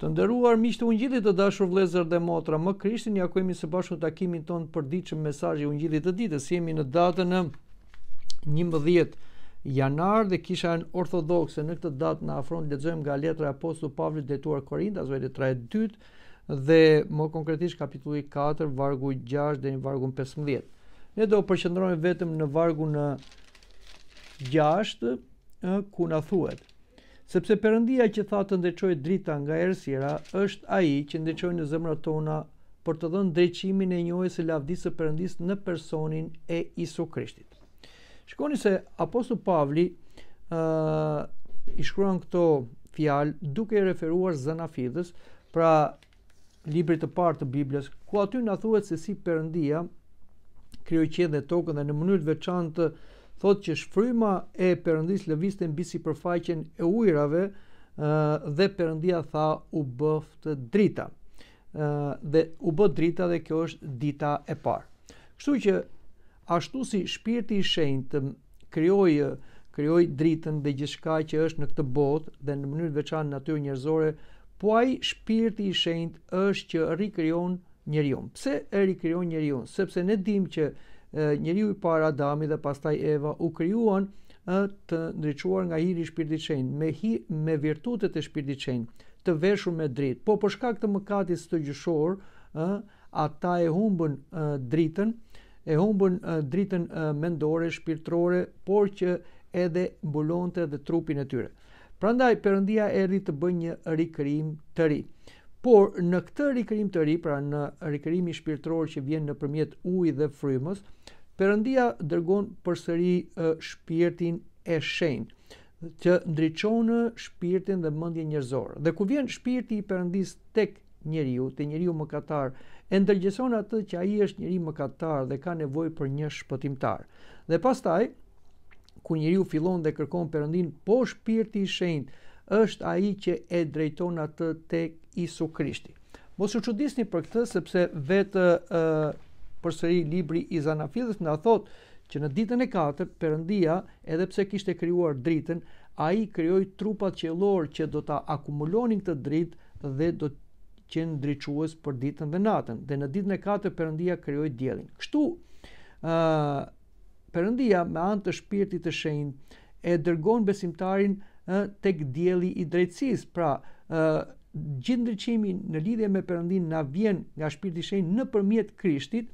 Të nderuar miqtë e Ungjillit të dashur vëllezër dhe motra, më Krishtin ju akojmë së bashku takimin ton për përditshëm mesazhi i Ungjillit të ditës. Si jemi në datën 11 Janar dhe kisha në orthodoxe në këtë datë në afron të lezojmë nga letra apostu Pavli dhe tuar Korinda, e dhe trajet dytë dhe më konkretisht kapitulli 4, vargu 6 dhe një vargu 15. Ne do përshëndrojmë vetëm në vargu në 6, ku në thuet sepse përëndia që tha të ndeqoj drita nga erësira, është aji që ndeqoj në zemra tona për të dhënë dreqimin e njojë se lavdisë përëndis në personin e Isu Krishtit. Shkoni se Apostu Pavli uh, i shkruan këto fjalë duke i referuar zënafidhës, pra librit të partë të Biblës, ku aty në thuet se si përëndia, kryoqen dhe tokën dhe në mënyrë të veçantë, uh, thotë që shfryma e Perëndis lëviste mbi sipërfaqen e ujrave dhe Perëndia tha u bëftë drita. dhe u bë drita dhe kjo është dita e parë. Kështu që ashtu si shpirti i shenjtë krijoi krijoi dritën dhe gjithçka që është në këtë botë dhe në mënyrë veçanë natyrë njerëzore, po ai shpirti i shenjtë është që rikrijon njeriu. Pse e rikrijon njeriu? Sepse ne dimë që njeriu i parë Adami dhe pastaj Eva u krijuan të ndriçuar nga hiri i shpirtit Shenjtë, me hi, me virtutet e shpirtit Shenjtë, të veshur me dritë. Po për shkak të mëkatit të gjyshor, ë ata e humbën e, dritën, e humbën e, dritën e, mendore, shpirtërore, por që edhe mbulonte edhe trupin e tyre. Prandaj Perëndia erdhi të bëjë një rikrim të ri. Por në këtë rikrim të ri, pra në rikrimi shpirtëror që vjen nëpërmjet ujit dhe frymës, Perëndia dërgon përsëri shpirtin e shenjtë që ndriçon shpirtin dhe mendjen njerëzore. Dhe ku vjen shpirti i Perëndis tek njeriu, njëriu njeriu mëkatar, e ndërgjeson atë që ai është njeriu mëkatar dhe ka nevojë për një shpëtimtar. Dhe pastaj ku njeriu fillon dhe kërkon Perëndin, po shpirti i shenjtë është ai që e drejton atë tek Isu Krishti. Mos u çuditni për këtë sepse vetë uh, përsëri libri i Zanafilës na thot që në ditën e katërt Perëndia, edhe pse kishte krijuar dritën, ai krijoi trupat qellor që do ta akumulonin këtë dritë dhe do të qenë dritçues për ditën dhe natën. Dhe në ditën e katërt Perëndia krijoi diellin. Kështu, uh, Perëndia me anë të Shpirtit të Shenjtë e dërgon besimtarin uh, tek dielli i drejtësisë. Pra, uh, gjithë ndryqimi në lidhje me Perëndin na vjen nga Shpirti i Shenjtë nëpërmjet Krishtit,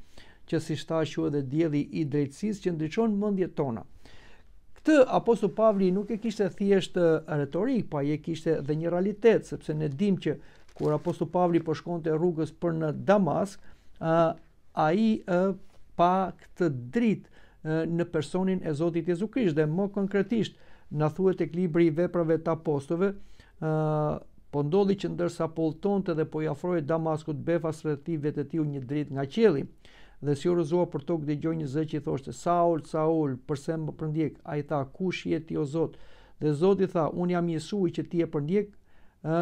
që si shu edhe dielli i drejtësisë që ndriçon mendjet tona. Këtë apostull Pavli nuk e kishte thjesht retorik, pa e kishte dhe një realitet, sepse ne dimë që kur apostull Pavli po shkonte rrugës për në Damask, a ai pa këtë dritë në personin e Zotit Jezu Krisht dhe më konkretisht na thuhet tek libri i veprave të apostove, po ndodhi që ndërsa po të dhe po i afroi Damaskut befas vetë të tiu një dritë nga qielli dhe si u rëzua për tokë dhe gjoj një zë që i thoshte, Saul, Saul, përse më përndjek, a i tha, ku shje ti o Zot? Dhe Zotë i tha, unë jam Jesu i që ti e përndjek, ë,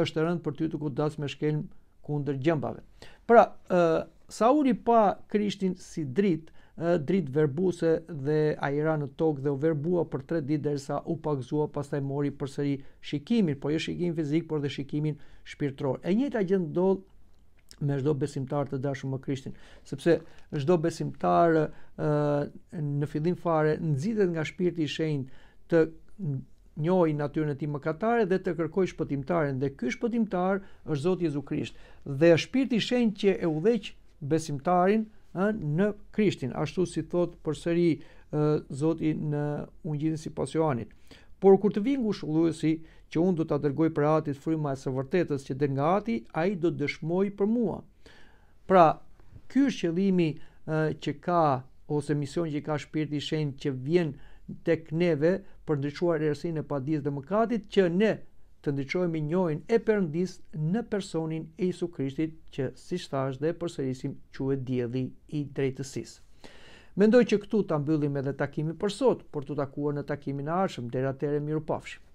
është rënd rëndë për ty të ku me shkelm kundër gjembave. Pra, ë, Saul i pa krishtin si dritë, drit verbuese dhe ajra në tokë dhe u verbua për 3 ditë derisa u pas pastaj mori përsëri shikimin, po jo shikimin fizik, por dhe shikimin shpirtëror. E njëjta gjë ndodh me çdo besimtar të dashur më Krishtin, sepse çdo besimtar ë në fillim fare nxitet nga Shpirti i Shenjtë të njohë natyrën e tij katare dhe të kërkoj shpëtimtarin, dhe ky shpëtimtar është Zoti Jezu Krisht, dhe Shpirti i Shenjtë që e udhëheq besimtarin në Krishtin, ashtu si thot përsëri Zoti në Ungjillin sipas Joanit. Por kur të vinë ngushëlluesi që unë do ta dërgoj për Atit fryma e së vërtetës që del nga Ati, ai do të dëshmoj për mua. Pra, ky është qëllimi që ka ose mision që ka shpirti i shenjtë që vjen tek neve për ndriçuar erësinë e padijes dhe mëkatit që ne të ndryqojmë njëojin e përëndis në personin e Isu Krishtit që si thash dhe përsërisim quhet djeli i drejtësis. Mendoj që këtu të mbyllim edhe takimi për sot, por të takuar në takimin e arshëm, dhe ratere mirë pafshim.